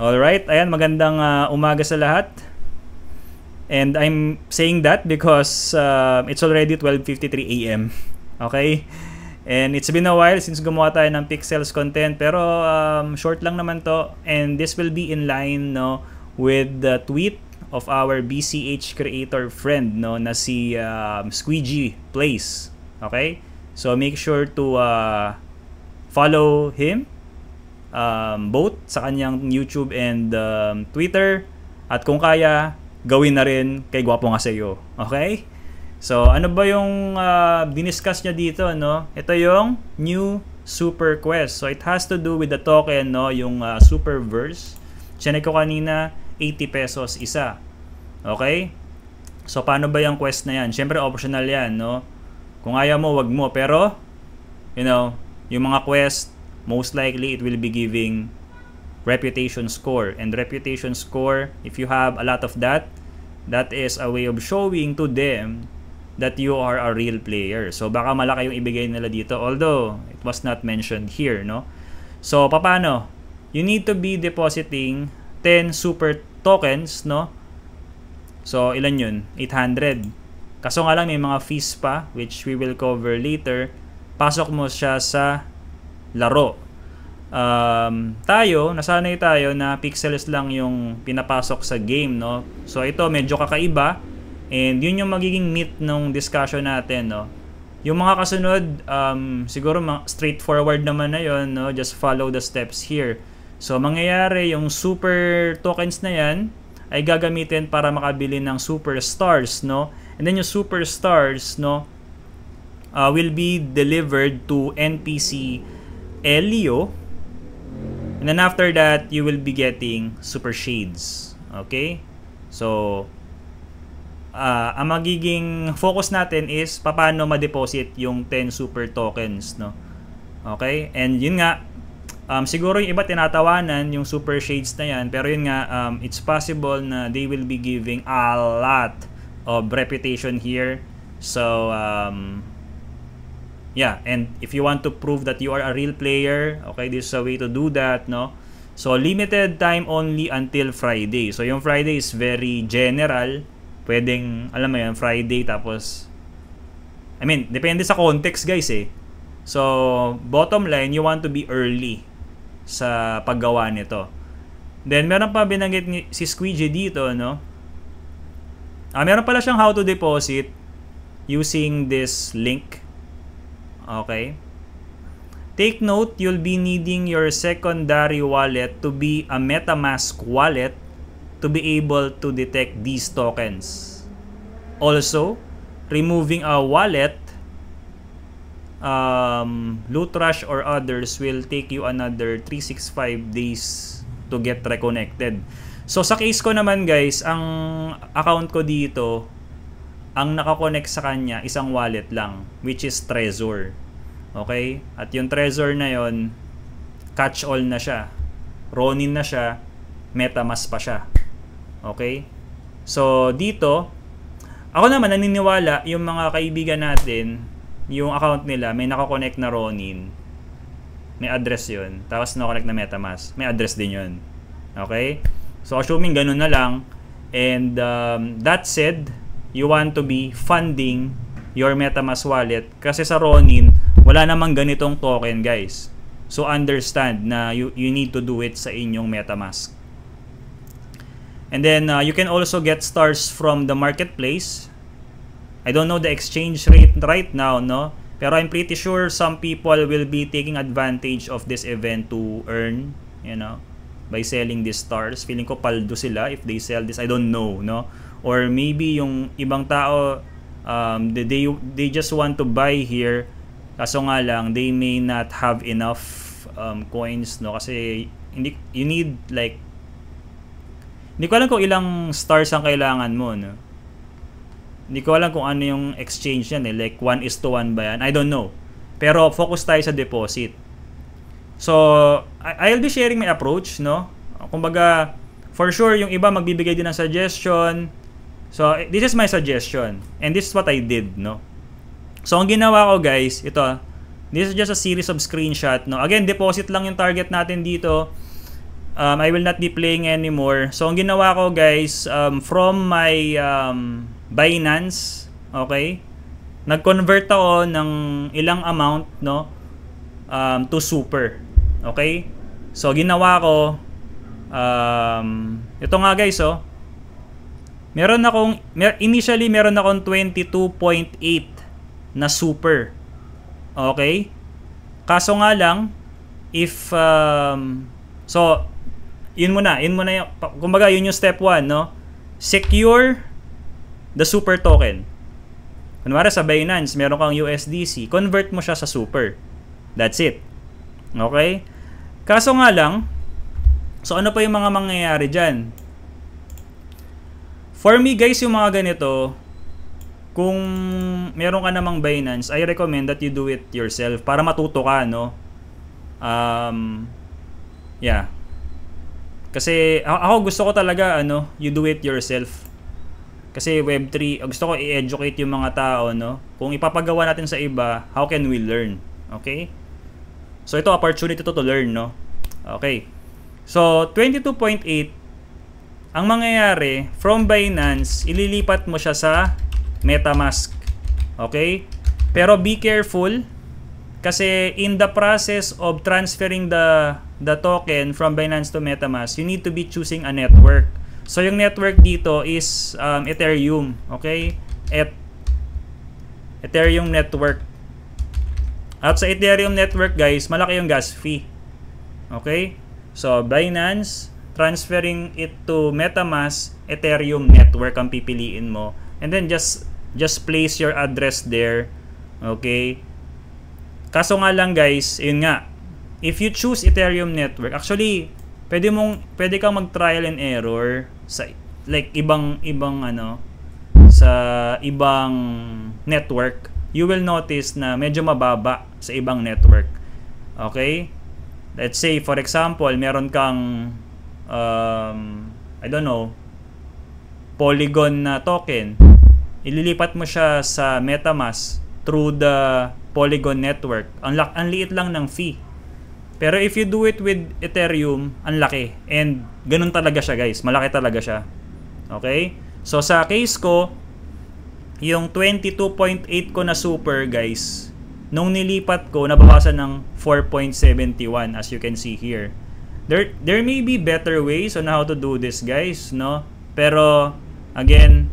All right. ayan, magandang uh, umaga sa lahat. And I'm saying that because uh, it's already 12.53 a.m. Okay? And it's been a while since gumawa tayo ng Pixels content pero um, short lang naman to and this will be in line no with the tweet of our BCH creator friend no na si um, Squeegee Plays. Okay? So make sure to uh, follow him um, both sa kanyang YouTube and um, Twitter. At kung kaya, gawin na rin kay Gwapo nga sa'yo. Okay? So, ano ba yung uh, diniscuss niya dito, no? Ito yung new super quest. So, it has to do with the token, no? Yung uh, super verse. ko kanina, 80 pesos isa. Okay? So, paano ba yung quest na yan? Siyempre, optional yan, no? Kung ayaw mo, wag mo. Pero, you know, yung mga quest most likely it will be giving reputation score. And reputation score, if you have a lot of that, that is a way of showing to them that you are a real player. So baka malaki yung ibigay nila dito although it was not mentioned here, no? So paano? You need to be depositing 10 super tokens, no? So ilan yun? 800. Kaso nga lang may mga fees pa which we will cover later. Pasok mo siya sa laro. Um, tayo, nasanay tayo na pixels lang yung pinapasok sa game, no? So ito medyo kakaiba and yun yung magiging meat ng discussion natin, no? Yung mga kasunod, um, siguro straightforward naman na yun, no? Just follow the steps here. So mangyayari, yung super tokens na yan ay gagamitin para makabili ng super stars, no? And then yung super stars, no? uh, will be delivered to NPC Elio. And then after that, you will be getting Super Shades. Okay? So, uh, ang magiging focus natin is paano ma-deposit yung 10 super tokens, no? Okay? And yun nga, um, siguro yung iba tinatawanan yung super shades na yan, pero yun nga, um, it's possible na they will be giving a lot of reputation here. So, um, yeah, and if you want to prove that you are a real player, okay, this is a way to do that, no? So, limited time only until Friday. So, yung Friday is very general. Pwedeng, alam mo yan, Friday tapos... I mean, depende sa context, guys, eh. So, bottom line, you want to be early sa paggawa nito. Then, meron pa binanggit ni, si Squeegee dito, no? Ah, meron pala siyang how to deposit using this link Okay? Take note, you'll be needing your secondary wallet to be a MetaMask wallet to be able to detect these tokens. Also, removing a wallet, um, loot or others will take you another 365 days to get reconnected. So sa case ko naman guys, ang account ko dito, ang nakakonect sa kanya isang wallet lang which is Trezor. Okay? At yung Trezor na yon catch all na siya. Ronin na siya, MetaMask pa siya. Okay? So dito ako naman naniniwala yung mga kaibigan natin, yung account nila may nakakonect na Ronin. May address yon Tapos nakakonect na MetaMask. May address din yon Okay? So assuming ganun na lang and um, that said, you want to be funding your MetaMask wallet kasi sa Ronin wala namang ganitong token guys so understand na you, you need to do it sa inyong MetaMask and then uh, you can also get stars from the marketplace I don't know the exchange rate right now no pero I'm pretty sure some people will be taking advantage of this event to earn you know by selling these stars feeling ko paldo sila if they sell this I don't know no or maybe yung ibang tao um, they, they, just want to buy here kaso nga lang they may not have enough um, coins no kasi hindi, you need like hindi ko alam kung ilang stars ang kailangan mo no hindi ko alam kung ano yung exchange yan eh like 1 is to 1 ba yan I don't know pero focus tayo sa deposit so I- I'll be sharing my approach no kumbaga for sure yung iba magbibigay din ng suggestion So, eh, this is my suggestion. And this is what I did, no? So, ang ginawa ko, guys, ito. This is just a series of screenshot, no? Again, deposit lang yung target natin dito. Um, I will not be playing anymore. So, ang ginawa ko, guys, um, from my um, Binance, okay? Nag-convert ako ng ilang amount, no? Um, to super, okay? So, ginawa ko, um, ito nga, guys, oh Meron akong, mer- initially meron akong 22.8 na super. Okay? Kaso nga lang, if, um, so, yun muna, yun muna yung, kumbaga yun yung step 1, no? Secure the super token. Kunwari sa Binance, meron kang USDC, convert mo siya sa super. That's it. Okay? Kaso nga lang, so ano pa yung mga mangyayari dyan? For me guys, yung mga ganito, kung meron ka namang Binance, I recommend that you do it yourself para matuto ka, no? Um, yeah. Kasi ako gusto ko talaga, ano, you do it yourself. Kasi Web3, gusto ko i-educate yung mga tao, no? Kung ipapagawa natin sa iba, how can we learn? Okay? So ito, opportunity to, to learn, no? Okay. So, 22.8 ang mangyayari, from Binance, ililipat mo siya sa MetaMask. Okay? Pero be careful kasi in the process of transferring the the token from Binance to MetaMask, you need to be choosing a network. So yung network dito is um, Ethereum, okay? Et Ethereum network. At sa Ethereum network, guys, malaki yung gas fee. Okay? So Binance, transferring it to MetaMask Ethereum network ang pipiliin mo and then just just place your address there okay kaso nga lang guys yun nga if you choose Ethereum network actually pwede mong pwede kang mag trial and error sa like ibang ibang ano sa ibang network you will notice na medyo mababa sa ibang network okay let's say for example meron kang um, I don't know, polygon na token, ililipat mo siya sa MetaMask through the Polygon network. Ang, la- ang liit lang ng fee. Pero if you do it with Ethereum, ang laki. And ganun talaga siya guys. Malaki talaga siya. Okay? So sa case ko, yung 22.8 ko na super guys, nung nilipat ko, nabawasan ng 4.71 as you can see here there there may be better ways on how to do this guys no pero again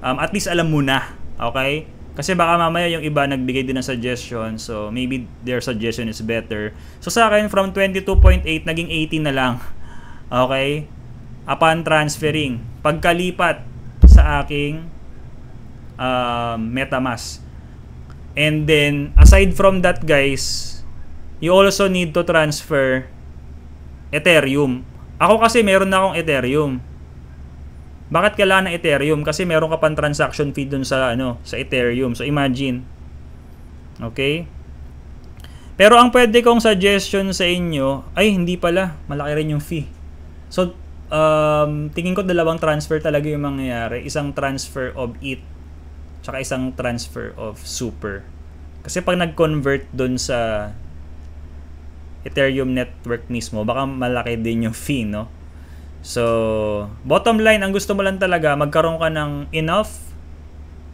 um, at least alam mo na okay kasi baka mamaya yung iba nagbigay din ng suggestion so maybe their suggestion is better so sa akin from 22.8 naging 18 na lang okay upon transferring pagkalipat sa aking uh, metamask and then aside from that guys you also need to transfer Ethereum. Ako kasi meron na akong Ethereum. Bakit kailangan ng Ethereum? Kasi meron ka pang transaction fee dun sa, ano, sa Ethereum. So, imagine. Okay? Pero ang pwede kong suggestion sa inyo, ay hindi pala, malaki rin yung fee. So, um, tingin ko dalawang transfer talaga yung mangyayari. Isang transfer of ETH, tsaka isang transfer of Super. Kasi pag nag-convert dun sa Ethereum network mismo, baka malaki din yung fee, no? So, bottom line, ang gusto mo lang talaga, magkaroon ka ng enough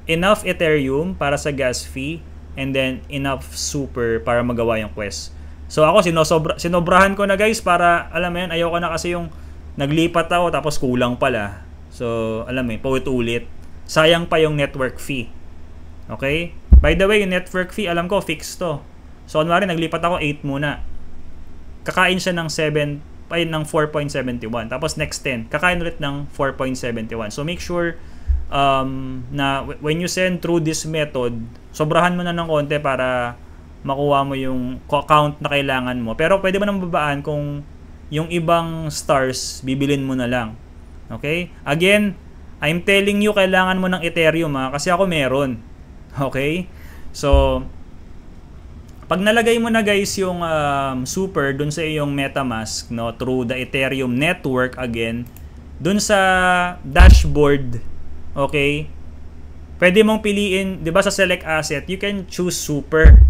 enough Ethereum para sa gas fee and then enough super para magawa yung quest. So ako sinosobra sinobrahan ko na guys para alam mo yun ayoko na kasi yung naglipat ako tapos kulang pala. So alam mo, paulit-ulit. Sayang pa yung network fee. Okay? By the way, yung network fee alam ko fixed to. So kunwari naglipat ako 8 muna kakain siya ng 7 ay ng 4.71 tapos next 10 kakain ulit ng 4.71 so make sure um, na when you send through this method sobrahan mo na ng konti para makuha mo yung count na kailangan mo pero pwede mo nang babaan kung yung ibang stars bibilin mo na lang okay again I'm telling you kailangan mo ng Ethereum ha kasi ako meron okay so pag nalagay mo na guys yung um, super dun sa iyong MetaMask no through the Ethereum network again dun sa dashboard, okay? Pwede mong piliin, 'di ba sa select asset, you can choose super.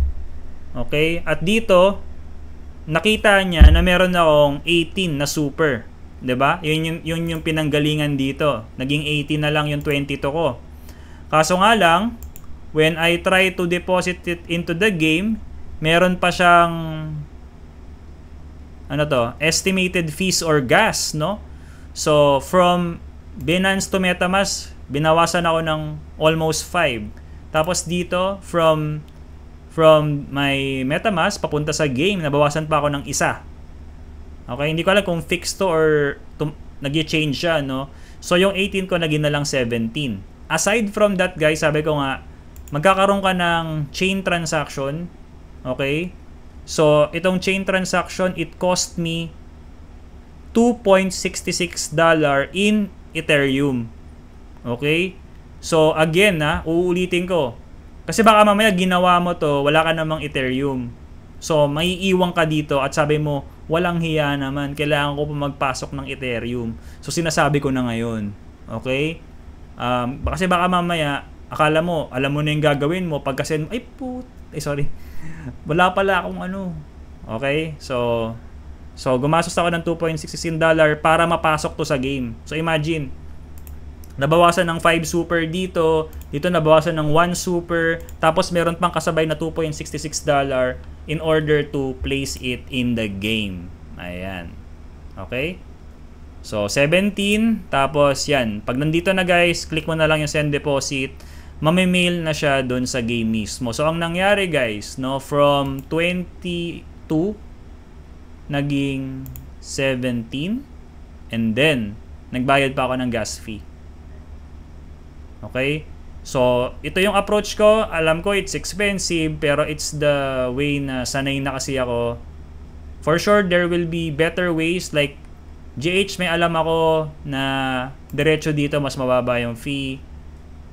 Okay? At dito nakita niya na meron akong 18 na super. 'di ba? Yun yung yun yung pinanggalingan dito. Naging 18 na lang yung 22 ko. Kaso nga lang, when I try to deposit it into the game, meron pa siyang ano to, estimated fees or gas, no? So, from Binance to MetaMask, binawasan ako ng almost 5. Tapos dito, from from my MetaMask, papunta sa game, nabawasan pa ako ng isa. Okay, hindi ko alam kung fixed to or to, nag-change siya, no? So, yung 18 ko, naging na lang 17. Aside from that, guys, sabi ko nga, magkakaroon ka ng chain transaction Okay? So, itong chain transaction, it cost me $2.66 in Ethereum. Okay? So, again, ha, uulitin ko. Kasi baka mamaya ginawa mo to, wala ka namang Ethereum. So, may iwan ka dito at sabi mo, walang hiya naman, kailangan ko pa magpasok ng Ethereum. So, sinasabi ko na ngayon. Okay? Um, kasi baka mamaya, akala mo, alam mo na yung gagawin mo, pagka-send mo, ay put, ay sorry, wala pala akong ano. Okay? So, so gumastos ako ng 2.16 dollar para mapasok to sa game. So, imagine, nabawasan ng 5 super dito, dito nabawasan ng 1 super, tapos meron pang kasabay na 2.66 dollar in order to place it in the game. Ayan. Okay? So, 17. Tapos, yan. Pag nandito na guys, click mo na lang yung send deposit mamimail na siya doon sa game mismo. So, ang nangyari guys, no, from 22 naging 17 and then nagbayad pa ako ng gas fee. Okay? So, ito yung approach ko. Alam ko it's expensive pero it's the way na sanay na kasi ako. For sure, there will be better ways like GH may alam ako na diretso dito mas mababa yung fee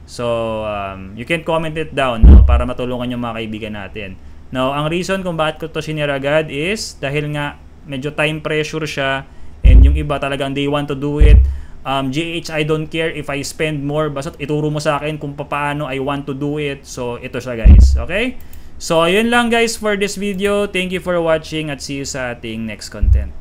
So, um, you can comment it down no, para matulungan yung mga kaibigan natin. Now, ang reason kung bakit ko to sinira agad is dahil nga medyo time pressure siya and yung iba talagang they want to do it. Um, GH, I don't care if I spend more. Basta ituro mo sa akin kung paano I want to do it. So, ito siya guys. Okay? So, ayun lang guys for this video. Thank you for watching at see you sa ating next content.